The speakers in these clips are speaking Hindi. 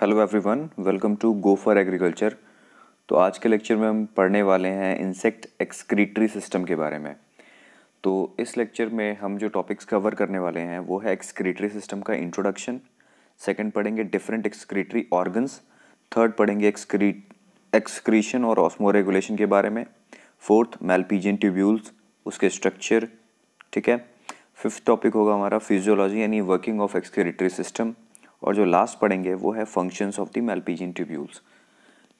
hello everyone welcome to go for agriculture तो आज के लेक्चर में हम पढ़ने वाले हैं इंसेक्ट एक्सक्रीटरी सिस्टम के बारे में तो इस लेक्चर में हम जो टॉपिक्स कवर करने वाले हैं वो है एक्सक्रीटरी सिस्टम का इंट्रोडक्शन सेकंड पढ़ेंगे डिफरेंट एक्सक्रीटरी ऑर्गन्स थर्ड पढ़ेंगे एक्सक्रीट एक्सक्रीशन और ऑस्मो रेगुलेशन के बारे में फोर्थ मेलपीजियन ट्यूब्यूल्स उसके स्ट्रक्चर ठीक है फिफ्थ टॉपिक होगा हमारा फिजियोलॉजी यानी वर्किंग ऑफ एक्सक्रीटरी सिस्टम और जो लास्ट पढ़ेंगे वो है functions of the Malpighian tubules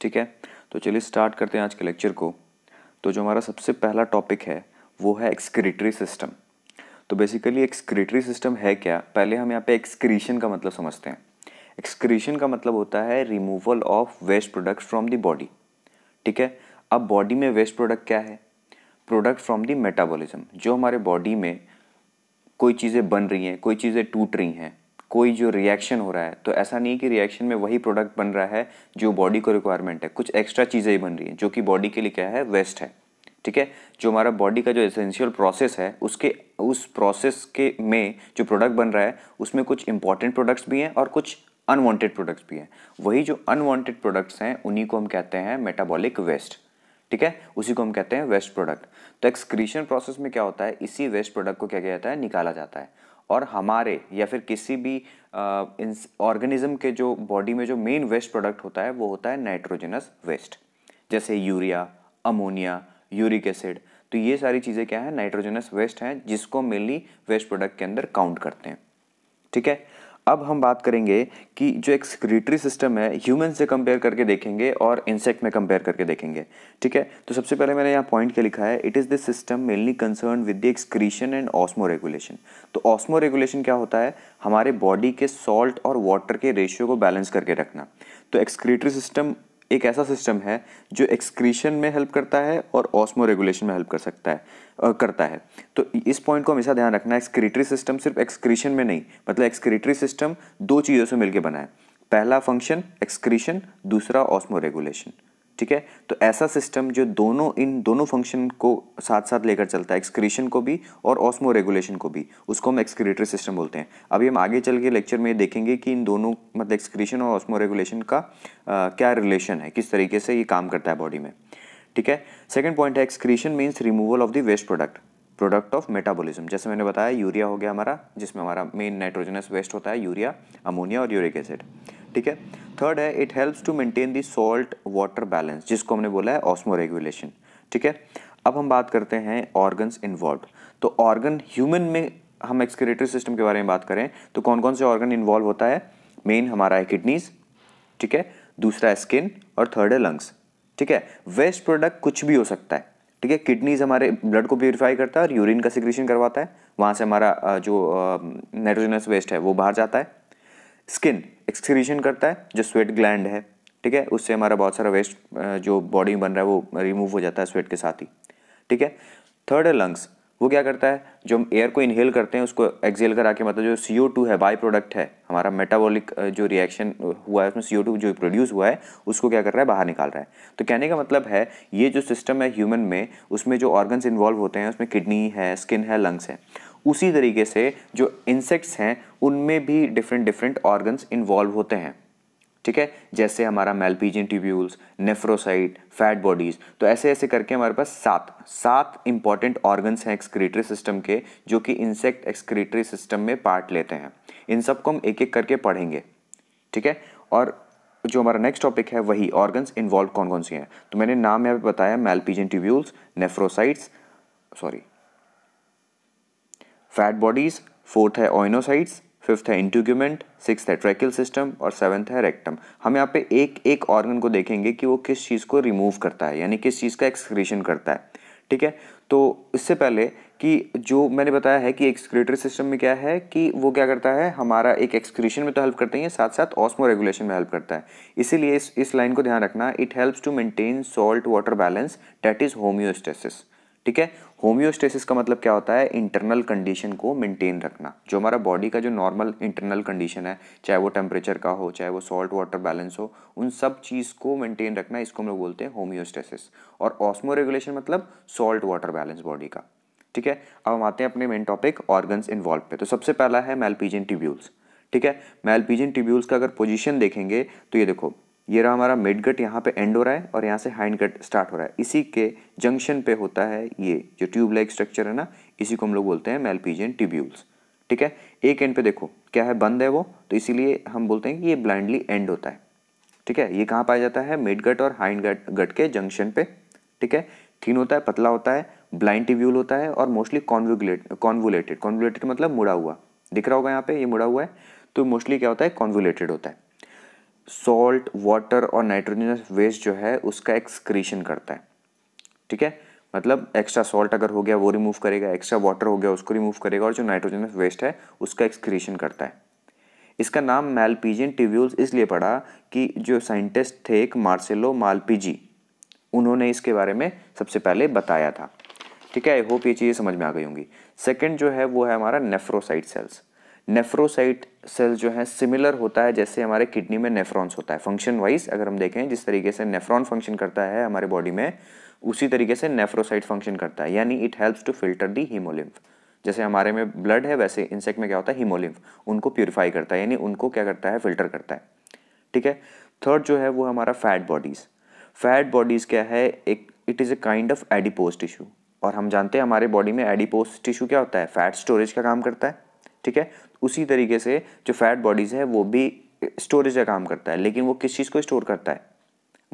ठीक है तो चलिए स्टार्ट करते हैं आज के लेक्चर को तो जो हमारा सबसे पहला टॉपिक है वो है एक्सक्रेटरी सिस्टम तो बेसिकली एक्सक्रेटरी सिस्टम है क्या पहले हम यहाँ पे एक्सक्रीशन का मतलब समझते हैं एक्सक्रीशन का मतलब होता है removal of waste product from the body ठीक है अब बॉडी में वेस्ट प्रोडक्ट क्या है प्रोडक्ट फ्रॉम द मेटाबॉलिज्म जो हमारे बॉडी में कोई चीज़ें बन रही हैं कोई चीज़ें टूट रही हैं कोई जो रिएक्शन हो रहा है तो ऐसा नहीं कि रिएक्शन में वही प्रोडक्ट बन रहा है जो बॉडी को रिक्वायरमेंट है कुछ एक्स्ट्रा चीज़ें ही बन रही हैं जो कि बॉडी के लिए क्या है वेस्ट है ठीक है जो हमारा बॉडी का जो एसेंशियल प्रोसेस है उसके उस प्रोसेस के में जो प्रोडक्ट बन रहा है उसमें कुछ इंपॉर्टेंट प्रोडक्ट्स भी हैं और कुछ अनवांटेड प्रोडक्ट्स भी हैं वही जो अनवांटेड प्रोडक्ट्स हैं उन्हीं को हम कहते हैं मेटाबॉलिक वेस्ट ठीक है उसी को हम कहते हैं वेस्ट प्रोडक्ट तो एक्सक्रीशन प्रोसेस में क्या होता है इसी वेस्ट प्रोडक्ट को क्या किया जाता है निकाला जाता है और हमारे या फिर किसी भी ऑर्गेनिज्म के जो बॉडी में जो मेन वेस्ट प्रोडक्ट होता है वो होता है नाइट्रोजनस वेस्ट जैसे यूरिया अमोनिया यूरिक एसिड तो ये सारी चीज़ें क्या है नाइट्रोजनस वेस्ट हैं जिसको मेनली वेस्ट प्रोडक्ट के अंदर काउंट करते हैं ठीक है अब हम बात करेंगे कि जो एक सिक्रेटरी सिस्टम है ह्यूमन से कंपेयर करके देखेंगे और इंसेक्ट में कंपेयर करके देखेंगे ठीक है तो सबसे पहले मैंने यहाँ पॉइंट क्या लिखा है it is this system mainly concern with the excretion and osmoregulation तो ऑस्मो रेगुलेशन क्या होता है हमारे बॉडी के सॉल्ट और वाटर के रेशियो को बैलेंस करके रखना तो एक्सक्रीटरी सिस्टम एक ऐसा सिस्टम है जो एक्सक्रीशन में हेल्प करता है और ऑस्मो रेगुलेशन में हेल्प कर सकता है करता है तो इस पॉइंट को हमेशा ध्यान रखना है एक्सक्रीटरी सिस्टम सिर्फ एक्सक्रीशन में नहीं मतलब एक्सक्रीटरी सिस्टम दो चीज़ों से मिलकर बना है पहला फंक्शन एक्सक्रीशन दूसरा ऑस्मो रेगुलेशन ठीक है तो ऐसा सिस्टम जो दोनों इन दोनों फंक्शन को साथ साथ लेकर चलता है एक्सक्रीशन को भी और ऑस्मो रेगुलेशन को भी उसको हम एक्सक्रीटरी सिस्टम बोलते हैं अभी हम आगे चल के लेक्चर में देखेंगे कि इन दोनों मतलब एक्सक्रीशन और ऑस्मो रेगुलेशन का आ, क्या रिलेशन है किस तरीके से ये काम करता है बॉडी में ठीक है सेकेंड पॉइंट है excretion means removal of the waste product product of metabolism जैसे मैंने बताया यूरिया हो गया हमारा जिसमें हमारा मेन नाइट्रोजनस वेस्ट होता है यूरिया अमोनिया और यूरिक एसिड ठीक है थर्ड है it helps to maintain the salt water balance जिसको हमने बोला है ऑस्मो रेगुलेशन ठीक है अब हम बात करते हैं ऑर्गन्स इन्वॉल्व तो ऑर्गन ह्यूमन में हम एक्सक्रेटरी सिस्टम के बारे में बात करें तो कौन कौन से ऑर्गन इन्वॉल्व होता है मेन हमारा है किडनीज ठीक है दूसरा है स्किन और थर्ड है लंग्स ठीक है वेस्ट प्रोडक्ट कुछ भी हो सकता है ठीक है किडनीज हमारे ब्लड को प्योरीफाई करता है और यूरिन का सिक्रेशन करवाता है वहाँ से हमारा जो नाइट्रोजनस वेस्ट है वो बाहर जाता है स्किन एक्सक्रीशन करता है जो स्वेट ग्लैंड है ठीक है उससे हमारा बहुत सारा वेस्ट जो बॉडी में बन रहा है वो रिमूव हो जाता है स्वेट के साथ ही ठीक है थर्ड है लंग्स वो क्या करता है जो हम एयर को इनहेल करते हैं उसको एक्जेल करा के मतलब जो सी ओ टू है बाई प्रोडक्ट है हमारा मेटाबॉलिक जो रिएक्शन हुआ है उसमें सी ओ टू जो प्रोड्यूस हुआ है उसको क्या कर रहा है बाहर निकाल रहा है तो कहने का मतलब है ये जो सिस्टम है ह्यूमन में उसमें जो ऑर्गन्स इन्वॉल्व होते हैं उसमें किडनी है स्किन है लंग्स है उसी तरीके से जो इंसेक्ट्स हैं उनमें भी डिफरेंट डिफरेंट ऑर्गन्स इन्वॉल्व होते हैं ठीक है जैसे हमारा Malpighian tubules nephrocyte fat bodies तो ऐसे ऐसे करके हमारे पास सात सात इंपॉर्टेंट ऑर्गन्स हैं एक्सक्रीटरी सिस्टम के जो कि इंसेक्ट एक्सक्रीटरी सिस्टम में पार्ट लेते हैं इन सब को हम एक एक करके पढ़ेंगे ठीक है और जो हमारा नेक्स्ट टॉपिक है वही ऑर्गन्स इन्वॉल्व कौन कौन सी हैं तो मैंने नाम यहाँ पे बताया Malpighian tubules nephrocytes sorry fat bodies fourth है ओइनोसाइट्स फिफ्थ है इंट्यूक्यूमेंट सिक्स है ट्रैकल सिस्टम और सेवन्थ है रेक्टम हम यहाँ पे एक एक ऑर्गन को देखेंगे कि वो किस चीज़ को रिमूव करता है यानी किस चीज़ का एक्सक्रीशन करता है ठीक है तो इससे पहले कि जो मैंने बताया है कि एक्सक्रेटरी सिस्टम में क्या है कि वो क्या करता है हमारा एक एक्सक्रीशन में तो हेल्प करते हैं साथ साथ ऑस्मो रेगुलेशन में हेल्प करता है इसीलिए इस इस लाइन को ध्यान रखना it helps to maintain salt water balance that is homeostasis ठीक है होम्योस्टेसिस का मतलब क्या होता है इंटरनल कंडीशन को मेंटेन रखना जो हमारा बॉडी का जो नॉर्मल इंटरनल कंडीशन है चाहे वो टेम्परेचर का हो चाहे वो सॉल्ट वाटर बैलेंस हो उन सब चीज़ को मेंटेन रखना इसको हम लोग बोलते हैं होम्योस्टेसिस और ऑस्मो रेगुलेशन मतलब सॉल्ट वाटर बैलेंस बॉडी का ठीक है अब हम आते हैं अपने मेन टॉपिक ऑर्गन्स इन्वॉल्व पे तो सबसे पहला है मेलपीजन ट्यूब्यूल्स ठीक है मेलपीजन ट्यूब्यूल्स का अगर पोजिशन देखेंगे तो ये देखो ये रहा हमारा मिड गट यहाँ पे एंड हो रहा है और यहाँ से हाइंड गट स्टार्ट हो रहा है इसी के जंक्शन पे होता है ये जो ट्यूब लाइक स्ट्रक्चर है ना इसी को हम लोग बोलते हैं मेलपीजियन ट्यूब्यूल्स ठीक है एक एंड पे देखो क्या है बंद है वो तो इसीलिए हम बोलते हैं कि ये ब्लाइंडली एंड होता है ठीक है ये कहाँ पाया जाता है मिड गट और हाइंड गट गट के जंक्शन पे ठीक है थीन होता है पतला होता है ब्लाइंड ट्यूब्यूल होता है और मोस्टली कॉन्वुलेट कॉन्वुलेटेड कॉन्वुलेटेड मतलब मुड़ा हुआ दिख रहा होगा यहाँ पे ये मुड़ा हुआ है तो मोस्टली क्या होता है कॉन्वुलेटेड होता है सॉल्ट वाटर और नाइट्रोजनस वेस्ट जो है उसका एक्सक्रीशन करता है ठीक है मतलब एक्स्ट्रा सॉल्ट अगर हो गया वो रिमूव करेगा एक्स्ट्रा वाटर हो गया उसको रिमूव करेगा और जो नाइट्रोजनस वेस्ट है उसका एक्सक्रीशन करता है इसका नाम मैलपीजियन ट्यूब्यूल्स इसलिए पड़ा कि जो साइंटिस्ट थे एक मार्सेलो मालपीजी उन्होंने इसके बारे में सबसे पहले बताया था ठीक है आई होप ये चीज़ें समझ में आ गई होंगी सेकेंड जो है वो है हमारा नेफ्रोसाइट सेल्स नेफ्रोसाइट सेल जो है सिमिलर होता है जैसे हमारे किडनी में नेफ्रॉन्स होता है फंक्शन वाइज अगर हम देखें जिस तरीके से नेफ्रॉन फंक्शन करता है हमारे बॉडी में उसी तरीके से नेफ्रोसाइट फंक्शन करता है यानी it helps to filter the haemolymph जैसे हमारे में ब्लड है वैसे इंसेक्ट में क्या होता है हीमोलिम्फ उनको प्योरीफाई करता है यानी उनको क्या करता है फिल्टर करता है ठीक है थर्ड जो है वो हमारा फैट बॉडीज़ फैट बॉडीज़ क्या है एक it is a kind of adipose tissue और हम जानते हैं हमारे बॉडी में एडिपोज टिश्यू क्या होता है फैट स्टोरेज का काम करता है ठीक है उसी तरीके से जो फैट बॉडीज़ है वो भी स्टोरेज का काम करता है लेकिन वो किस चीज़ को स्टोर करता है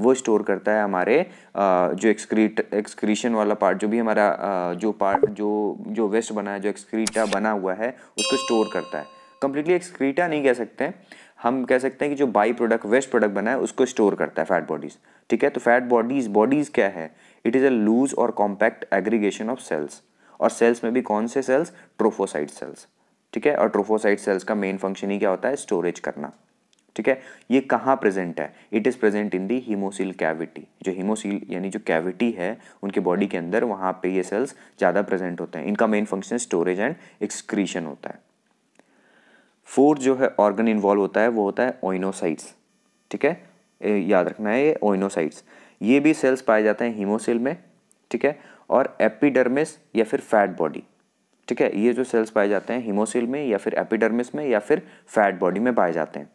वो स्टोर करता है हमारे जो एक्सक्रीट एक्सक्रीशन वाला पार्ट जो भी हमारा जो पार्ट जो जो वेस्ट बना है जो एक्सक्रीटा बना हुआ है उसको स्टोर करता है कंप्लीटली एक्सक्रीटा नहीं कह सकते हम कह सकते हैं कि जो बाई प्रोडक्ट वेस्ट प्रोडक्ट बना है उसको स्टोर करता है फैट बॉडीज़ ठीक है तो फैट बॉडीज़ बॉडीज़ क्या है इट इज़ अ लूज और कॉम्पैक्ट एग्रीगेशन ऑफ सेल्स और सेल्स में भी कौन से सेल्स ट्रोफोसाइड सेल्स ठीक है और ट्रोफोसाइट सेल्स का मेन फंक्शन ही क्या होता है स्टोरेज करना ठीक है ये कहाँ प्रेजेंट है it is present in the haemocoel cavity जो हीमोसील यानी जो कैविटी है उनके बॉडी के अंदर वहाँ पे ये सेल्स ज़्यादा प्रेजेंट होते हैं इनका main function storage and excretion होता है फोर्थ जो है ऑर्गन इन्वॉल्व होता है वो होता है ओइनोसाइट्स ठीक है याद रखना है ये ओइनोसाइट्स ये भी सेल्स पाए जाते हैं हीमोसेल में ठीक है और एपिडर्मिस या फिर फैट बॉडी ठीक है ये जो सेल्स पाए जाते हैं हीमोसिल में या फिर एपिडर्मिस में या फिर फैट बॉडी में पाए जाते हैं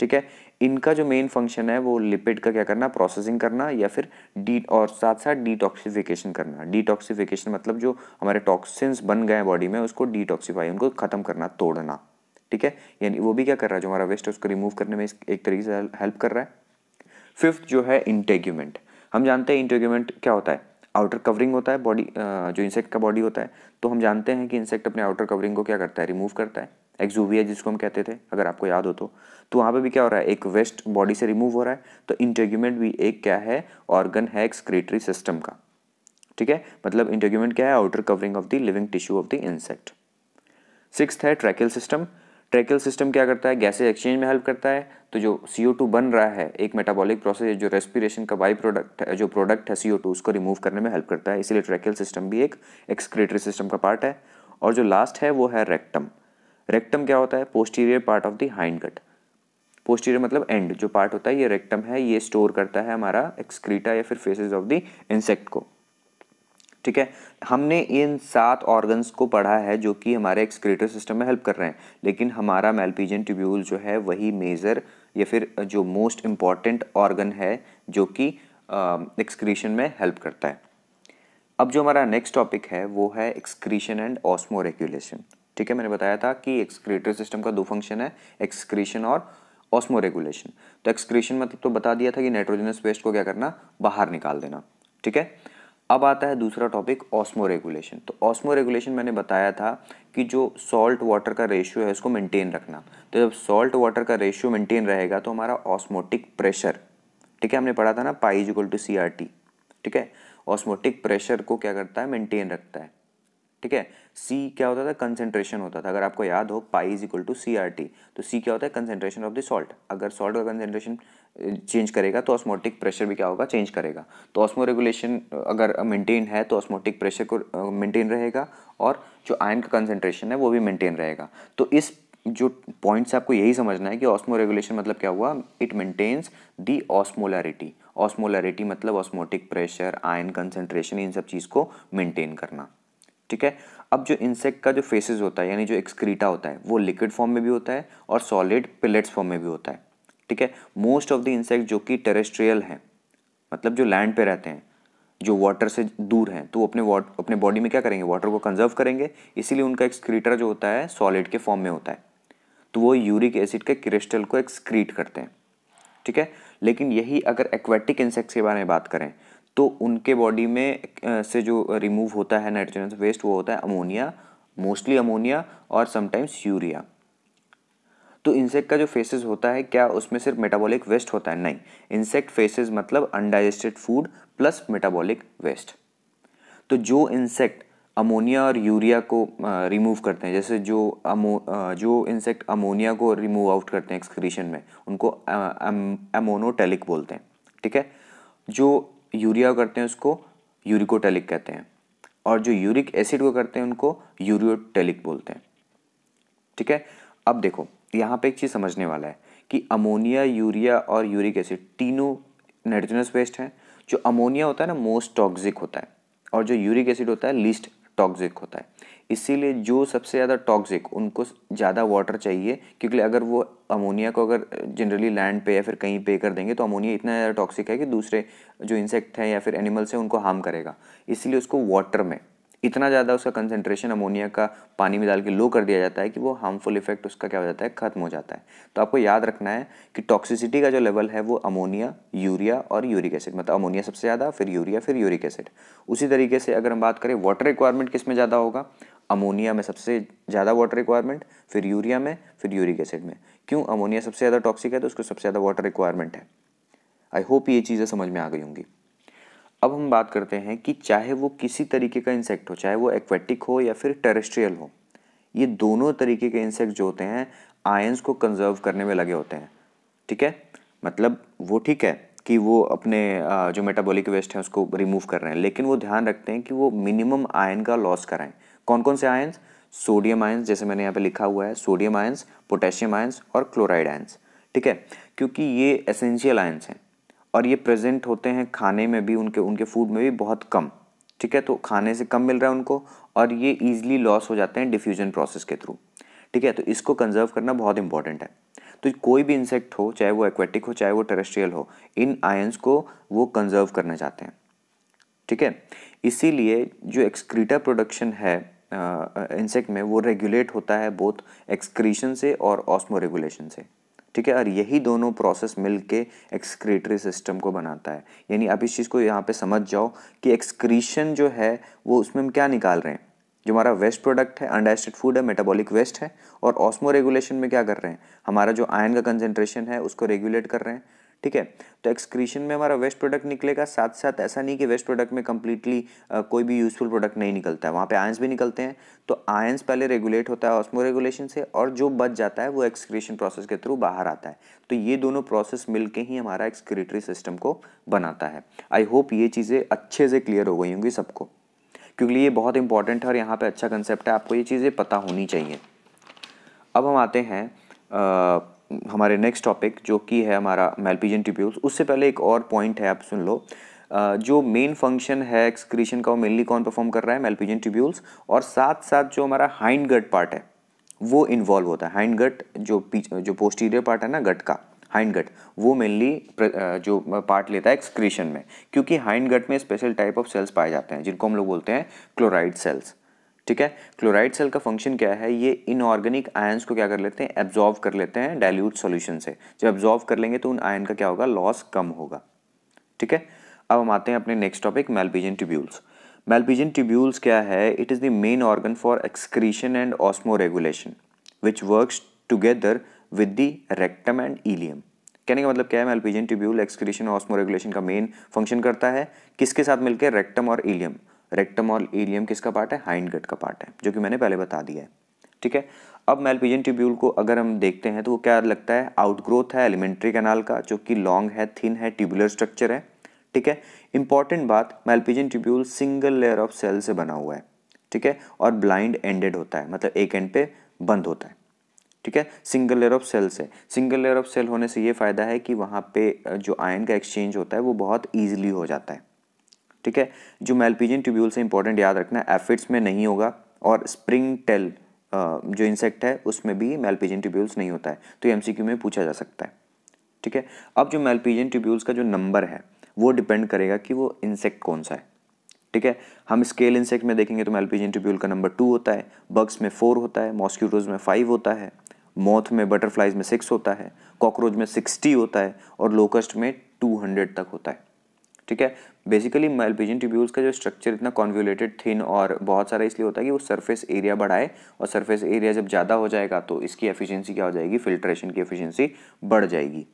ठीक है इनका जो मेन फंक्शन है वो लिपिड का क्या करना प्रोसेसिंग करना या फिर डी और साथ साथ डिटॉक्सिफिकेशन करना डिटॉक्सिफिकेशन मतलब जो हमारे टॉक्सिन्स बन गए हैं बॉडी में उसको डिटॉक्सीफाई उनको ख़त्म करना तोड़ना ठीक है यानी वो भी क्या कर रहा है जो हमारा वेस्ट है उसको रिमूव करने में एक तरीके से हेल्प कर रहा है फिफ्थ जो है इंटेग्यूमेंट हम जानते हैं इंटेग्यूमेंट क्या होता है आउटर कवरिंग होता है बॉडी जो इंसेक्ट का बॉडी होता है तो हम जानते हैं कि इंसेक्ट अपने आउटर कवरिंग को क्या करता है रिमूव करता है एक्जूविया जिसको हम कहते थे अगर आपको याद हो तो तो वहाँ पे भी क्या हो रहा है एक वेस्ट बॉडी से रिमूव हो रहा है तो इंटेग्यूमेंट भी एक क्या है ऑर्गन है एक्सक्रेटरी सिस्टम का ठीक है मतलब इंटेग्यूमेंट क्या है outer covering of the living tissue of the insect six है ट्रैकल सिस्टम ट्रेकल सिस्टम क्या करता है गैसेज एक्सचेंज में हेल्प करता है तो जो सी बन रहा है एक मेटाबॉलिक प्रोसेस है जो रेस्पिरेशन का बाई प्रोडक्ट है जो प्रोडक्ट है सी उसको रिमूव करने में हेल्प करता है इसीलिए ट्रेकल सिस्टम भी एक एक्सक्रेटरी सिस्टम का पार्ट है और जो लास्ट है वो है रेक्टम रेक्टम क्या होता है posterior part of the hindgut posterior मतलब एंड जो पार्ट होता है ये रेक्टम है ये स्टोर करता है हमारा एक्सक्रीटा या फिर फेसेस ऑफ द इंसेक्ट को ठीक है हमने इन सात ऑर्गन्स को पढ़ा है जो कि हमारे एक्सक्रेटर सिस्टम में हेल्प कर रहे हैं लेकिन हमारा मेलपीजन ट्यूब्यूल जो है वही मेजर या फिर जो मोस्ट इम्पॉर्टेंट ऑर्गन है जो कि एक्सक्रीशन में हेल्प करता है अब जो हमारा नेक्स्ट टॉपिक है वो है एक्सक्रीशन एंड ऑस्मो रेगुलेशन ठीक है मैंने बताया था कि एक्सक्रेटर सिस्टम का दो फंक्शन है एक्सक्रीशन और ऑस्मो रेगुलेशन तो एक्सक्रीशन मतलब तो बता दिया था कि नाइट्रोजनस वेस्ट को क्या करना बाहर निकाल देना ठीक है अब आता है दूसरा टॉपिक ऑस्मो रेगुलेशन तो ऑस्मो रेगुलेशन मैंने बताया था कि जो सॉल्ट वाटर का रेशियो है उसको मेंटेन रखना तो जब सॉल्ट वाटर का रेशियो मेंटेन रहेगा तो हमारा ऑस्मोटिक प्रेशर ठीक है हमने पढ़ा था ना pi is equal to C R T ठीक है ऑस्मोटिक प्रेशर को क्या करता है मेंटेन रखता है ठीक है सी क्या होता था कंसेंट्रेशन होता था अगर आपको याद हो pi is equal to C R T तो सी क्या होता है कंसेंट्रेशन ऑफ द सॉल्ट अगर सॉल्ट का कंसेंट्रेशन चेंज करेगा तो ऑस्मोटिक प्रेशर भी क्या होगा चेंज करेगा तो ऑस्मो रेगुलेशन अगर मेंटेन है तो ऑस्मोटिक प्रेशर को मेंटेन रहेगा और जो आयन का कंसनट्रेशन है वो भी मेंटेन रहेगा तो इस जो पॉइंट्स आपको यही समझना है कि ऑस्मो रेगुलेशन मतलब क्या हुआ it maintains the osmolarity osmolarity मतलब ऑस्मोटिक प्रेशर आयन कंसनट्रेशन इन सब चीज़ को मेंटेन करना ठीक है अब जो इंसेक्ट का जो फेसेस होता है यानी जो एक्सक्रीटा होता है वो लिक्विड फॉर्म में भी होता है और सॉलिड पिलेट्स फॉर्म में भी होता है ठीक है मोस्ट ऑफ द इंसेक्ट जो कि टेरेस्ट्रियल हैं मतलब जो लैंड पे रहते हैं जो वाटर से दूर हैं तो अपने अपने बॉडी में क्या करेंगे वाटर को कंजर्व करेंगे इसीलिए उनका एक्सक्रीटर जो होता है सॉलिड के फॉर्म में होता है तो वो यूरिक एसिड के क्रिस्टल को एक्सक्रीट करते हैं ठीक है लेकिन यही अगर एक्वेटिक इंसेक्ट्स के बारे में बात करें तो उनके बॉडी में से जो रिमूव होता है नाइट्रोजन वेस्ट वो होता है अमोनिया मोस्टली अमोनिया और समटाइम्स यूरिया तो इंसेक्ट का जो फेसेस होता है क्या उसमें सिर्फ मेटाबॉलिक वेस्ट होता है नहीं इंसेक्ट फेसेस मतलब undigested food plus metabolic waste तो जो इंसेक्ट अमोनिया और यूरिया को रिमूव करते हैं जैसे जो अमो जो इंसेक्ट अमोनिया को रिमूव आउट करते हैं एक्सक्रीशन में उनको एमोनोटेलिक बोलते हैं ठीक है जो यूरिया करते हैं उसको यूरिकोटेलिक कहते हैं और जो यूरिक एसिड को करते हैं उनको यूरियोटेलिक बोलते हैं ठीक है अब देखो तो यहाँ पे एक चीज़ समझने वाला है कि अमोनिया यूरिया और यूरिक एसिड तीनों नाइट्रोजनस वेस्ट हैं जो अमोनिया होता है ना मोस्ट टॉक्सिक होता है और जो यूरिक एसिड होता है लीस्ट टॉक्सिक होता है इसीलिए जो सबसे ज़्यादा टॉक्सिक उनको ज़्यादा वाटर चाहिए क्योंकि अगर वो अमोनिया को अगर जनरली लैंड पे या फिर कहीं पे कर देंगे तो अमोनिया इतना ज़्यादा टॉक्सिक है कि दूसरे जो इंसेक्ट हैं या फिर एनिमल्स हैं उनको हार्म करेगा इसीलिए उसको वाटर में इतना ज़्यादा उसका कंसनट्रेशन अमोनिया का पानी में डाल के लो कर दिया जाता है कि वो हार्मफुल इफेक्ट उसका क्या हो जाता है ख़त्म हो जाता है तो आपको याद रखना है कि टॉक्सिसिटी का जो लेवल है वो अमोनिया यूरिया और यूरिक एसिड मतलब अमोनिया सबसे ज़्यादा फिर यूरिया फिर यूरिक एसिड उसी तरीके से अगर हम बात करें वाटर रिक्वायरमेंट किस में ज़्यादा होगा अमोनिया में सबसे ज़्यादा वाटर रिक्वायरमेंट फिर यूरिया में फिर यूरिक एसिड में क्यों अमोनिया सबसे ज़्यादा टॉक्सिक है तो उसको सबसे ज़्यादा वाटर रिक्वायरमेंट है आई होप ये चीज़ें समझ में आ गई होंगी अब हम बात करते हैं कि चाहे वो किसी तरीके का इंसेक्ट हो चाहे वो एक्वेटिक हो या फिर टेरेस्ट्रियल हो ये दोनों तरीके के इंसेक्ट जो होते हैं आयंस को कंजर्व करने में लगे होते हैं ठीक है मतलब वो ठीक है कि वो अपने जो मेटाबॉलिक वेस्ट है उसको रिमूव कर रहे हैं लेकिन वो ध्यान रखते हैं कि वो मिनिमम आयन का लॉस कराएं कौन कौन से आयन्स सोडियम आयन्स जैसे मैंने यहाँ पे लिखा हुआ है सोडियम आयन्स पोटेशियम आयन्स और क्लोराइड आयन्स ठीक है क्योंकि ये एसेंशियल आयन्स हैं और ये प्रेजेंट होते हैं खाने में भी उनके उनके फूड में भी बहुत कम ठीक है तो खाने से कम मिल रहा है उनको और ये ईजिली लॉस हो जाते हैं डिफ्यूजन प्रोसेस के थ्रू ठीक है तो इसको कंजर्व करना बहुत इंपॉर्टेंट है तो कोई भी इंसेक्ट हो चाहे वो एक्वेटिक हो चाहे वो टेरेस्ट्रियल हो इन आयंस को वो कंजर्व करना चाहते हैं ठीक है इसीलिए जो एक्सक्रीटा प्रोडक्शन है इंसेक्ट में वो रेगुलेट होता है बोथ एक्सक्रीशन से और ऑस्मो रेगुलेशन से ठीक है और यही दोनों प्रोसेस मिल के एक्सक्रीटरी सिस्टम को बनाता है यानी आप इस चीज़ को यहाँ पे समझ जाओ कि एक्सक्रीशन जो है वो उसमें हम क्या निकाल रहे हैं जो हमारा वेस्ट प्रोडक्ट है अनडाइजेस्टेड फूड है मेटाबॉलिक वेस्ट है और ऑस्मो रेगुलेशन में क्या कर रहे हैं हमारा जो आयन का कंसेंट्रेशन है उसको रेगुलेट कर रहे हैं ठीक है तो एक्सक्रीशन में हमारा वेस्ट प्रोडक्ट निकलेगा साथ साथ ऐसा नहीं कि वेस्ट प्रोडक्ट में कंप्लीटली कोई भी यूजफुल प्रोडक्ट नहीं निकलता है वहाँ पे आयंस भी निकलते हैं तो आयंस पहले रेगुलेट होता है ऑस्मो रेगुलेशन से और जो बच जाता है वो एक्सक्रीशन प्रोसेस के थ्रू बाहर आता है तो ये दोनों प्रोसेस मिलके ही हमारा एक्सक्रीटरी सिस्टम को बनाता है आई होप ये चीज़ें अच्छे से क्लियर हो गई होंगी सबको क्योंकि ये बहुत इंपॉर्टेंट है और यहाँ पर अच्छा कंसेप्ट है आपको ये चीज़ें पता होनी चाहिए अब हम आते हैं हमारे नेक्स्ट टॉपिक जो कि है हमारा मेलपीजन ट्यूब्यूल्स उससे पहले एक और पॉइंट है आप सुन लो जो मेन फंक्शन है एक्सक्रीशन का वो मेनली कौन परफॉर्म कर रहा है मेलपीजन ट्यूब्यूल्स और साथ साथ जो हमारा हाइंड गट पार्ट है वो इन्वॉल्व होता है हाइंड गट जो जो पोस्टीरियर पार्ट है ना गट का हाइंड गट वो मेनली जो पार्ट लेता है एक्सक्रीशन में क्योंकि हाइंड गट में स्पेशल टाइप ऑफ सेल्स पाए जाते हैं जिनको हम लोग बोलते हैं क्लोराइड सेल्स ठीक है क्लोराइड सेल का फंक्शन क्या है ये इनऑर्गेनिक आयन्स को क्या कर लेते हैं एब्जॉर्व कर लेते हैं डाइल्यूट सॉल्यूशन से जब एब्जॉर्व कर लेंगे तो उन आयन का क्या होगा लॉस कम होगा ठीक है अब हम आते हैं अपने next topic Malpighian tubules Malpighian tubules क्या है it is the main organ for excretion and osmoregulation which work together with the rectum and ileum कहने का मतलब क्या है Malpighian tubule excretion osmoregulation का मेन फंक्शन करता है किसके साथ मिलकर रेक्टम और ईलियम रेक्टम और एलियम किसका पार्ट है हाइंड गट का पार्ट है जो कि मैंने पहले बता दिया है ठीक है अब मेलपिजन ट्यूब्यूल को अगर हम देखते हैं तो वो क्या लगता है आउटग्रोथ है एलिमेंट्री कैनाल का जो कि लॉन्ग है थिन है ट्यूबुलर स्ट्रक्चर है ठीक है इंपॉर्टेंट बात Malpighian tubule single layer of cell से बना हुआ है ठीक है और ब्लाइंड एंडेड होता है मतलब एक एंड पे बंद होता है ठीक है सिंगल लेयर ऑफ सेल से सिंगल लेयर ऑफ सेल होने से ये फ़ायदा है कि वहाँ पे जो आयन का एक्सचेंज होता है वो बहुत ईजिली हो जाता है ठीक है जो मेलपीजियन ट्यूब्यूल से इंपॉर्टेंट याद रखना एफिड्स में नहीं होगा और स्प्रिंग टेल जो इंसेक्ट है उसमें भी मेलपीजियन ट्यूब्यूल्स नहीं होता है तो एम में पूछा जा सकता है ठीक है अब जो मेलपीजियन ट्यूब्यूल्स का जो नंबर है वो डिपेंड करेगा कि वो इंसेक्ट कौन सा है ठीक है हम स्केल इंसेक्ट में देखेंगे तो मेलपीजियन ट्यूब्यूल का नंबर टू होता है बग्स में फोर होता है मॉस्क्यूटोज में फाइव होता है मौथ में बटरफ्लाइज में सिक्स होता है कॉकरोच में सिक्सटी होता है और लोकस्ट में टू हंड्रेड तक होता है ठीक है बेसिकली मेलपिजन ट्यूब्यूल्स का जो स्ट्रक्चर इतना कॉन्व्यूलेटेड थिन और बहुत सारा इसलिए होता है कि वो सरफेस एरिया बढ़ाए और सरफेस एरिया जब ज़्यादा हो जाएगा तो इसकी एफिशिएंसी क्या हो जाएगी फिल्ट्रेशन की एफिशिएंसी बढ़ जाएगी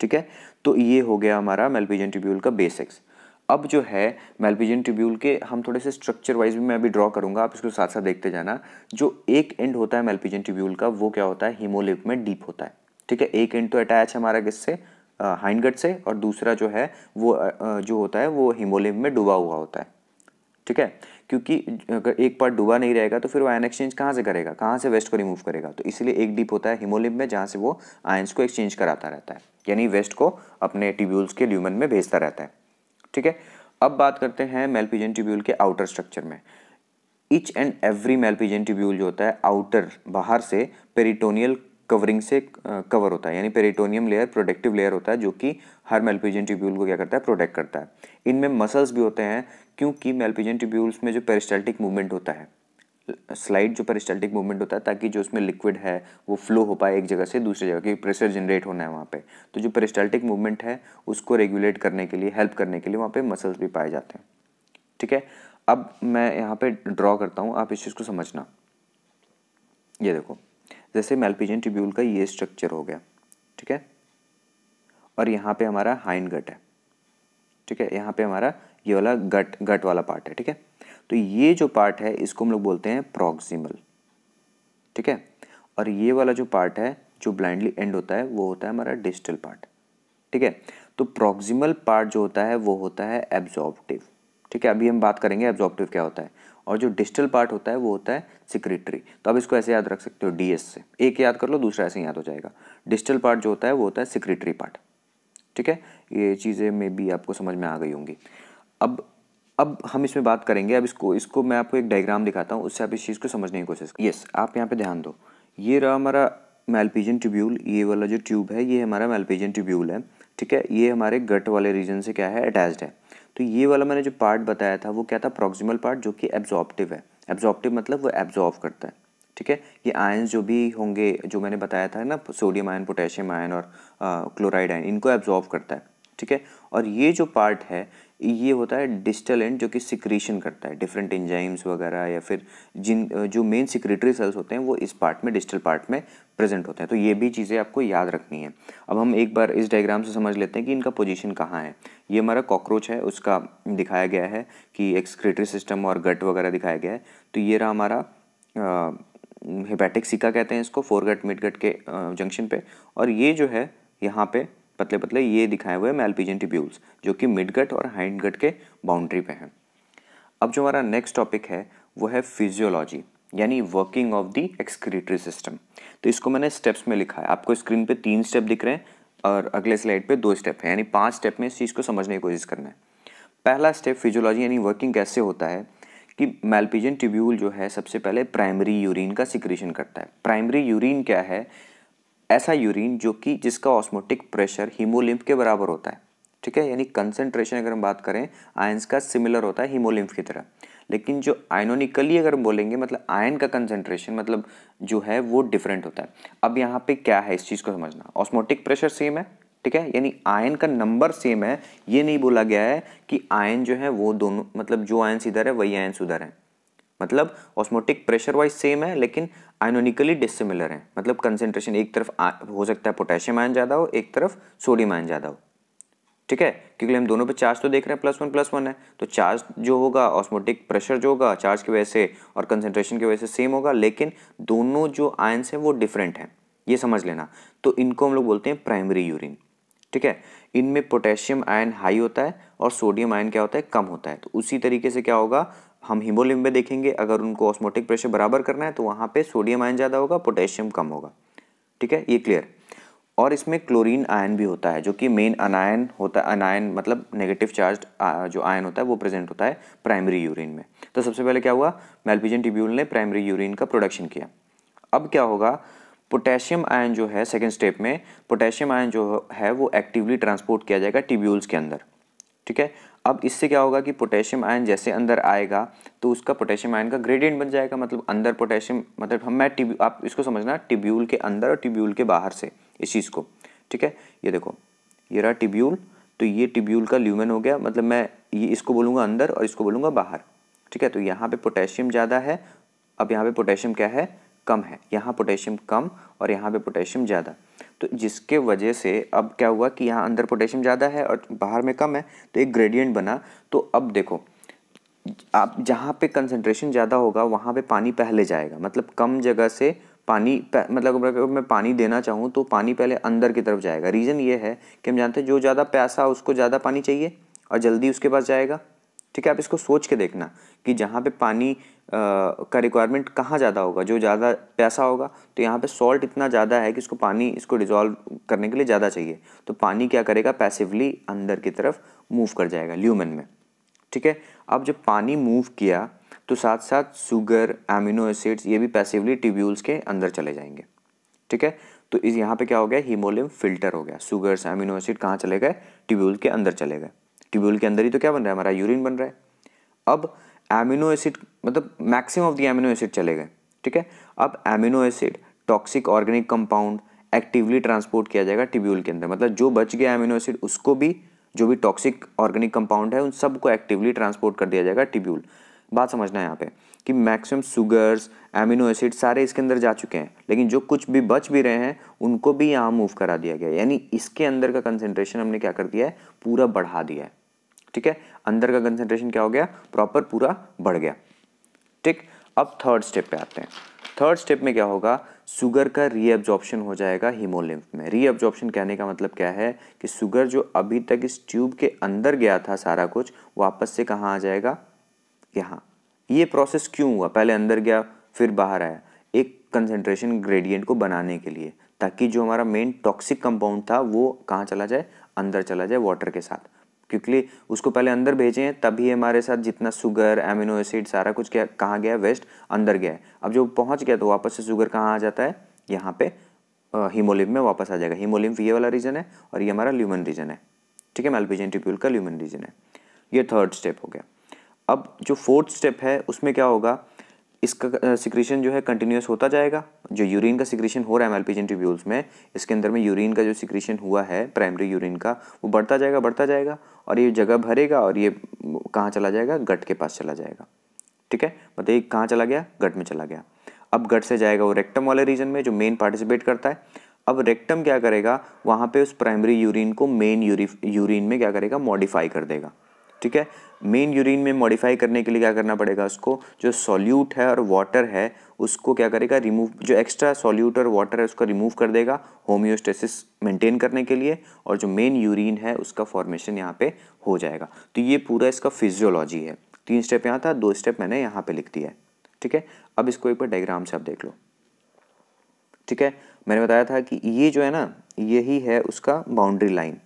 ठीक है तो ये हो गया हमारा मेलपिजन ट्यूब्यूल का बेसिक्स अब जो है मेलपिजन ट्यूब्यूल के हम थोड़े से स्ट्रक्चर वाइज भी मैं अभी ड्रॉ करूंगा आप इसको साथ साथ देखते जाना जो एक एंड होता है मेलपिजन ट्यूब्यूल का वो क्या होता है हीमोलिप में डीप होता है ठीक है एक एंड तो अटैच हमारा किससे हाइंडगट से और दूसरा जो है वो जो होता है वो हिमोलिम में डूबा हुआ होता है ठीक है क्योंकि अगर एक पार्ट डूबा नहीं रहेगा तो फिर वो आयन एक्सचेंज कहाँ से करेगा कहाँ से वेस्ट को रिमूव करेगा तो इसलिए एक डीप होता है हिमोलिम में जहाँ से वो आयंस को एक्सचेंज कराता रहता है यानी वेस्ट को अपने ट्यूब्यूल्स के ल्यूमन में भेजता रहता है ठीक है अब बात करते हैं मेलपीजन ट्यूब्यूल के आउटर स्ट्रक्चर में each and every Malpighian tubule जो होता है आउटर बाहर से पेरिटोनियल कवरिंग से कवर होता है यानी पेरिटोनियम लेयर प्रोटेक्टिव लेयर होता है जो कि हर मेल्पिजन ट्यूब्यूल को क्या करता है प्रोटेक्ट करता है इनमें मसल्स भी होते हैं क्योंकि मेल्पिजन ट्यूब्यूल्स में जो पेरिस्टाल्टिक मूवमेंट होता है स्लाइड जो पेरिस्टाल्टिक मूवमेंट होता है ताकि जो उसमें लिक्विड है वो फ्लो हो पाए एक जगह से दूसरी जगह क्योंकि प्रेशर जनरेट होना है वहाँ पे तो जो पेरिस्टाल्टिक मूवमेंट है उसको रेगुलेट करने के लिए हेल्प करने के लिए वहाँ पे मसल्स भी पाए जाते हैं ठीक है अब मैं यहाँ पे ड्रॉ करता हूँ आप इस चीज़ को समझना ये देखो जैसे मेलपिजन ट्यूब्यूल का ये स्ट्रक्चर हो गया ठीक है और यहाँ पे हमारा हाइंड गट है ठीक है यहाँ पे हमारा ये वाला गट गट वाला पार्ट है ठीक है तो ये जो पार्ट है इसको हम लोग बोलते हैं प्रॉक्सिमल ठीक है और ये वाला जो पार्ट है जो ब्लाइंडली एंड होता है वो होता है हमारा डिजिटल पार्ट ठीक है तो प्रॉक्सिमल पार्ट जो होता है वो होता है एब्जॉर्बटिव ठीक है अभी हम बात करेंगे एब्जॉर्बटिव क्या होता है और जो डिजिटल पार्ट होता है वो होता है सिक्रेटरी तो आप इसको ऐसे याद रख सकते हो डी से एक याद कर लो दूसरा ऐसे याद हो जाएगा डिजिटल पार्ट जो होता है वो होता है सिक्रेटरी पार्ट ठीक है ये चीज़ें मे भी आपको समझ में आ गई होंगी अब अब हम इसमें बात करेंगे अब इसको इसको मैं आपको एक डायग्राम दिखाता हूँ उससे आप इस चीज़ को समझने की कोशिश यस आप यहाँ पे ध्यान दो ये रहा हमारा मेलपीजन ट्यूब्यूल ये वाला जो ट्यूब है ये हमारा मेलपीजन ट्यूब्यूल है ठीक है ये हमारे गट वाले रीजन से क्या है अटैच्ड है तो ये वाला मैंने जो पार्ट बताया था वो क्या था प्रॉक्सिमल पार्ट जो कि एब्जॉर्प्टिव है एब्जॉर्प्टिव मतलब वो एब्जॉर्व करता है ठीक है ये आयन्स जो भी होंगे जो मैंने बताया था ना सोडियम आयन पोटेशियम आयन और क्लोराइड आयन इनको एब्जॉर्व करता है ठीक है और ये जो पार्ट है ये होता है डिजिटल एंड जो कि सिक्रीशन करता है डिफरेंट इंजाइम्स वगैरह या फिर जिन जो मेन सिक्रेटरी सेल्स होते हैं वो इस पार्ट में डिजिटल पार्ट में प्रेजेंट होते हैं तो ये भी चीज़ें आपको याद रखनी है अब हम एक बार इस डायग्राम से समझ लेते हैं कि इनका पोजीशन कहाँ है ये हमारा कॉकरोच है उसका दिखाया गया है कि एक्सक्रेटरी सिस्टम और गट वगैरह दिखाया गया है तो ये रहा हमारा हिपैटिक सिक्का कहते हैं इसको फोर गट मिड गट के जंक्शन पे और ये जो है यहाँ पे पतले पतले ये दिखाए हुए मेलपीजियन टिब्यूल्स जो कि मिड गट और हाइंड गट के बाउंड्री पे हैं अब जो हमारा नेक्स्ट टॉपिक है वो है फिजियोलॉजी यानी working of the excretory system तो इसको मैंने स्टेप्स में लिखा है आपको स्क्रीन पे तीन स्टेप दिख रहे हैं और अगले स्लाइड पे दो स्टेप हैं यानी पांच स्टेप में इस चीज़ को समझने की कोशिश करना है पहला स्टेप फिजियोलॉजी यानी वर्किंग कैसे होता है कि मेलपिजन ट्यूब्यूल जो है सबसे पहले प्राइमरी यूरिन का सिक्रेशन करता है प्राइमरी यूरिन क्या है ऐसा यूरिन जो कि जिसका ऑस्मोटिक प्रेशर हीमोलिम्फ के बराबर होता है ठीक है यानी कंसनट्रेशन अगर हम बात करें आयंस का सिमिलर होता है हीमोलिम्फ की तरह लेकिन जो आयनोनिकली अगर हम बोलेंगे मतलब आयन का कंसनट्रेशन मतलब जो है वो डिफरेंट होता है अब यहाँ पे क्या है इस चीज़ को समझना ऑस्मोटिक प्रेशर सेम है ठीक है यानी आयन का नंबर सेम है ये नहीं बोला गया है कि आयन जो है वो दोनों मतलब जो आयन इधर है वही आयन उधर है मतलब ऑस्मोटिक प्रेशर वाइज सेम है लेकिन आयनोनिकली डिसिमिलर है मतलब कंसेंट्रेशन एक तरफ आ, हो सकता है पोटेशियम आयन ज़्यादा हो एक तरफ सोडियम आयन ज़्यादा हो ठीक है क्योंकि हम दोनों पे चार्ज तो देख रहे हैं प्लस वन प्लस वन है तो चार्ज जो होगा ऑस्मोटिक प्रेशर जो होगा चार्ज की वजह से और कंसेंट्रेशन की वजह से सेम होगा लेकिन दोनों जो आयन्स हैं वो डिफरेंट हैं ये समझ लेना तो इनको हम लोग बोलते हैं प्राइमरी यूरिन ठीक है इनमें पोटेशियम आयन हाई होता है और सोडियम आयन क्या होता है कम होता है तो उसी तरीके से क्या होगा हम हीमोलिम में देखेंगे अगर उनको ऑस्मोटिक प्रेशर बराबर करना है तो वहाँ पे सोडियम आयन ज़्यादा होगा पोटेशियम कम होगा ठीक है ये क्लियर और इसमें क्लोरीन आयन भी होता है जो कि मेन अनायन होता है अनायन मतलब नेगेटिव चार्ज जो आयन होता है वो प्रेजेंट होता है प्राइमरी यूरिन में तो सबसे पहले क्या हुआ मेल्पिजन ट्यूब्यूल ने प्राइमरी यूरिन का प्रोडक्शन किया अब क्या होगा पोटेशियम आयन जो है सेकेंड स्टेप में पोटेशियम आयन जो है वो एक्टिवली ट्रांसपोर्ट किया जाएगा ट्यूब्यूल्स के अंदर ठीक है अब इससे क्या होगा कि पोटेशियम आयन जैसे अंदर आएगा तो उसका पोटेशियम आयन का ग्रेडियंट बन जाएगा मतलब अंदर पोटेशियम मतलब हम मैं टिब्यू आप इसको समझना टिब्यूल के अंदर और टिब्यूल के बाहर से इस चीज़ को ठीक है ये देखो ये रहा टिब्यूल तो ये टिब्यूल का ल्यूमन हो गया मतलब मैं ये इसको बोलूँगा अंदर और इसको बोलूँगा बाहर ठीक है तो यहाँ पर पोटेशियम ज़्यादा है अब यहाँ पर पोटेशियम क्या है कम है यहाँ पोटेशियम कम और यहाँ पे पोटेशियम ज़्यादा तो जिसके वजह से अब क्या हुआ कि यहाँ अंदर पोटेशियम ज़्यादा है और बाहर में कम है तो एक ग्रेडियंट बना तो अब देखो आप जहाँ पे कंसनट्रेशन ज़्यादा होगा वहाँ पे पानी पहले जाएगा मतलब कम जगह से पानी मतलब अगर मैं पानी देना चाहूँ तो पानी पहले अंदर की तरफ जाएगा रीज़न ये है कि हम जानते हैं जो ज़्यादा प्यासा उसको ज़्यादा पानी चाहिए और जल्दी उसके पास जाएगा ठीक है आप इसको सोच के देखना कि जहाँ पे पानी का रिक्वायरमेंट कहाँ ज़्यादा होगा जो ज़्यादा पैसा होगा तो यहाँ पे सॉल्ट इतना ज़्यादा है कि इसको पानी इसको डिज़ोल्व करने के लिए ज़्यादा चाहिए तो पानी क्या करेगा पैसिवली अंदर की तरफ मूव कर जाएगा ल्यूमन में ठीक है अब जब पानी मूव किया तो साथ साथ शुगर एमिनो एसिड्स ये भी पैसिवली ट्यूब्यूल्स के अंदर चले जाएंगे ठीक है तो इस यहाँ पे क्या हो गया हीमोलियम फिल्टर हो गया शुगर्स एमिनो एसिड कहाँ चले गए ट्यूब्यूल के अंदर चले गए ट्यूब्यूल के अंदर ही तो क्या बन रहा है हमारा यूरिन बन रहा है अब एमिनो एसिड मतलब maximum of the amino acid चले गए ठीक है अब amino acid toxic organic compound actively transport किया जाएगा टिब्यूल के अंदर मतलब जो बच गया एमिनो एसिड उसको भी जो भी टॉक्सिक ऑर्गेनिक कंपाउंड है उन सबको एक्टिवली ट्रांसपोर्ट कर दिया जाएगा टिब्यूल बात समझना है यहाँ पे कि मैक्सिमम शुगर्स एमिनो एसिड सारे इसके अंदर जा चुके हैं लेकिन जो कुछ भी बच भी रहे हैं उनको भी यहाँ मूव करा दिया गया यानी इसके अंदर का कंसेंट्रेशन हमने क्या कर दिया है पूरा बढ़ा दिया है ठीक है अंदर का कंसेंट्रेशन क्या हो गया प्रॉपर पूरा बढ़ गया ठीक अब थर्ड स्टेप पे आते हैं थर्ड स्टेप में क्या होगा शुगर का रीअब्जॉर्प्शन हो जाएगा हीमोलिम्फ में रीअब्जॉर्प्शन कहने का मतलब क्या है कि शुगर जो अभी तक इस ट्यूब के अंदर गया था सारा कुछ वापस से कहाँ आ जाएगा यहाँ ये प्रोसेस क्यों हुआ पहले अंदर गया फिर बाहर आया एक कंसनट्रेशन ग्रेडियंट को बनाने के लिए ताकि जो हमारा मेन टॉक्सिक कंपाउंड था वो कहाँ चला जाए अंदर चला जाए वाटर के साथ क्योंकि उसको पहले अंदर भेजे हैं तभी हमारे साथ जितना शुगर एमिनो एसिड सारा कुछ क्या कहाँ गया वेस्ट अंदर गया है अब जो पहुँच गया तो वापस से शुगर कहाँ आ जाता है यहाँ पे हीमोलिम में वापस आ जाएगा हीमोलिम ये वाला रीजन है और ये हमारा ल्यूमन रीजन है ठीक है मेल्बिजन ट्यूब्यूल का ल्यूमन रीजन है ये थर्ड स्टेप हो गया अब जो फोर्थ स्टेप है उसमें क्या होगा इसका सिक्रीशन जो है कंटिन्यूस होता जाएगा जो यूरिन का सिक्रीशन हो रहा है एमएलपीजन ट्यूब्यूल्स में इसके अंदर में यूरिन का जो सिक्रीशन हुआ है प्राइमरी यूरिन का वो बढ़ता जाएगा बढ़ता जाएगा और ये जगह भरेगा और ये कहाँ चला जाएगा गट के पास चला जाएगा ठीक है बताइए मतलब कहाँ चला गया गट में चला गया अब गट से जाएगा वो रेक्टम वाले रीजन में जो मेन पार्टिसिपेट करता है अब रेक्टम क्या करेगा वहाँ पे उस प्राइमरी यूरिन को मेन यूरिन में क्या करेगा मॉडिफाई कर देगा ठीक है मेन यूरिन में मॉडिफाई करने के लिए क्या करना पड़ेगा उसको जो सॉल्यूट है और वाटर है उसको क्या करेगा रिमूव जो एक्स्ट्रा सॉल्यूट और वाटर है उसको रिमूव कर देगा होम्योस्टेसिस मेंटेन करने के लिए और जो मेन यूरिन है उसका फॉर्मेशन यहाँ पे हो जाएगा तो ये पूरा इसका फिजियोलॉजी है तीन स्टेप यहाँ था दो स्टेप मैंने यहाँ पर लिख दिया है ठीक है अब इसको एक बार डाइग्राम से आप देख लो ठीक है मैंने बताया था कि ये जो है ना यही है उसका बाउंड्री लाइन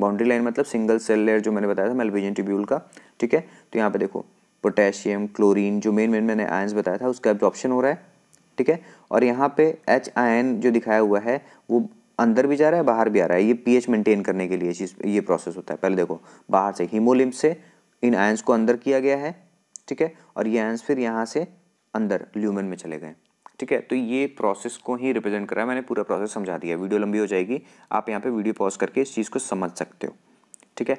बाउंड्री लाइन मतलब सिंगल सेल लेयर जो मैंने बताया था मेलविजन ट्यूब्यूल का ठीक है तो यहाँ पे देखो पोटेशियम क्लोरीन जो मेन मेन मैंने आयन्स बताया था उसका एब्जॉर्प्शन हो रहा है ठीक है और यहाँ पे एच आयन जो दिखाया हुआ है वो अंदर भी जा रहा है बाहर भी आ रहा है ये पीएच मेंटेन करने के लिए चीज़ ये प्रोसेस होता है पहले देखो बाहर से हीमोलिम्प से इन आयन्स को अंदर किया गया है ठीक है और ये आयन्स फिर यहाँ से अंदर ल्यूमन में चले गए ठीक है तो ये प्रोसेस को ही रिप्रेजेंट करा है मैंने पूरा प्रोसेस समझा दिया वीडियो लंबी हो जाएगी आप यहाँ पे वीडियो पॉज करके इस चीज़ को समझ सकते हो ठीक है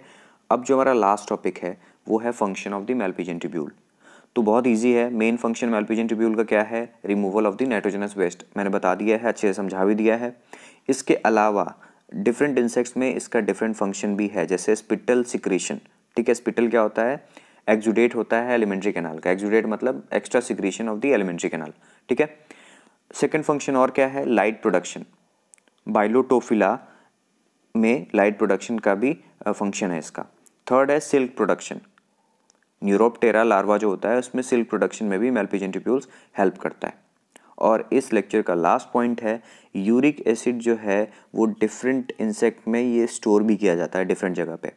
अब जो हमारा लास्ट टॉपिक है वो है function of the Malpighian tubule तो बहुत ईजी है मेन फंक्शन मेलपीजन ट्रिब्यूल का क्या है removal of the nitrogenous waste मैंने बता दिया है अच्छे से समझा भी दिया है इसके अलावा डिफरेंट इंसेक्ट्स में इसका डिफरेंट फंक्शन भी है जैसे स्पिटल सिक्रेशन ठीक है स्पिटल क्या होता है एक्जुडेट होता है एलिमेंट्री कैनाल का एक्जुडेट मतलब extra secretion of the alimentary canal ठीक है सेकेंड फंक्शन और क्या है लाइट प्रोडक्शन बाइलोटोफिला में लाइट प्रोडक्शन का भी फंक्शन है इसका थर्ड है सिल्क प्रोडक्शन न्यूरोपटेरा लार्वा जो होता है उसमें सिल्क प्रोडक्शन में भी मेल्पिजन ट्यूब्यूल्स हेल्प करता है और इस लेक्चर का लास्ट पॉइंट है यूरिक एसिड जो है वो डिफरेंट इंसेक्ट में ये स्टोर भी किया जाता है डिफरेंट जगह पे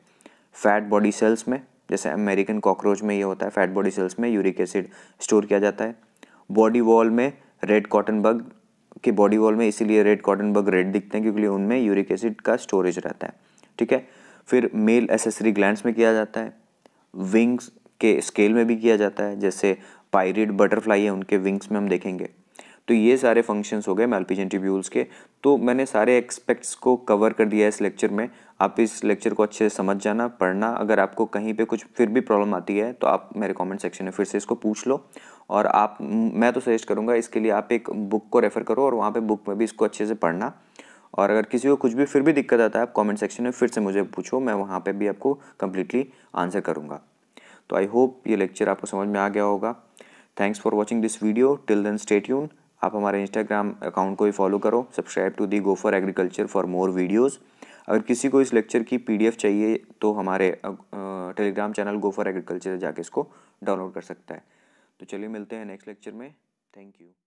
फैट बॉडी सेल्स में जैसे अमेरिकन कॉकरोच में ये होता है फैट बॉडी सेल्स में यूरिक एसिड स्टोर किया जाता है बॉडी वॉल में रेड कॉटन बग के बॉडी वॉल में इसीलिए रेड कॉटन बग रेड दिखते हैं क्योंकि उनमें यूरिक एसिड का स्टोरेज रहता है ठीक है फिर मेल एसेसरी ग्लैंड्स में किया जाता है विंग्स के स्केल में भी किया जाता है जैसे पायरेट बटरफ्लाई है उनके विंग्स में हम देखेंगे तो ये सारे फंक्शंस हो गए मेल्पिजन ट्यूब्यूल्स के तो मैंने सारे एक्सपेक्ट्स को कवर कर दिया है इस लेक्चर में आप इस लेक्चर को अच्छे से समझ जाना पढ़ना अगर आपको कहीं पे कुछ फिर भी प्रॉब्लम आती है तो आप मेरे कमेंट सेक्शन में फिर से इसको पूछ लो और आप मैं तो सजेस्ट करूँगा इसके लिए आप एक बुक को रेफ़र करो और वहाँ पे बुक में भी इसको अच्छे से पढ़ना और अगर किसी को कुछ भी फिर भी दिक्कत आता है आप कॉमेंट सेक्शन में फिर से मुझे पूछो मैं वहाँ पर भी आपको कम्प्लीटली आंसर करूँगा तो आई होप ये लेक्चर आपको समझ में आ गया होगा thanks for watching this video till then stay यून आप हमारे इंस्टाग्राम अकाउंट को भी फॉलो करो subscribe to the Go for Agriculture for more videos अगर किसी को इस लेक्चर की पीडीएफ चाहिए तो हमारे Telegram channel Go for Agriculture जाके इसको डाउनलोड कर सकता है तो चलिए मिलते हैं नेक्स्ट लेक्चर में थैंक यू